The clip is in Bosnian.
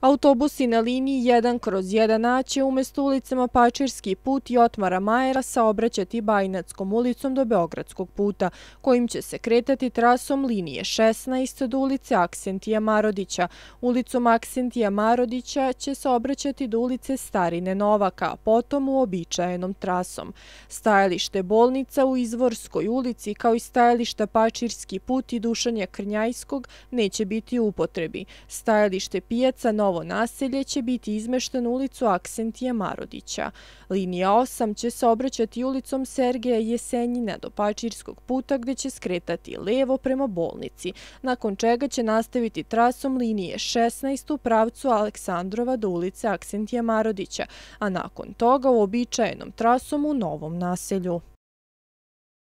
Autobusi na liniji 1 kroz 1A će umjesto ulicama Pačirski put i Otmara Majera saobraćati Bajnackom ulicom do Beogradskog puta, kojim će se kretati trasom linije 16 od ulice Aksentija Marodića. Ulicom Aksentija Marodića će se obraćati do ulice Starine Novaka, potom u običajenom trasom. Stajalište bolnica u Izvorskoj ulici kao i stajališta Pačirski put i Dušanja Krnjajskog neće biti u upotrebi. Stajalište pijaca Novaka Novo naselje će biti izmešten u ulicu Aksentija Marodića. Linija 8 će se obraćati ulicom Sergeja Jesenjina do Pačirskog puta gde će skretati levo prema bolnici, nakon čega će nastaviti trasom linije 16 u pravcu Aleksandrova do ulice Aksentija Marodića, a nakon toga u običajenom trasom u Novom naselju.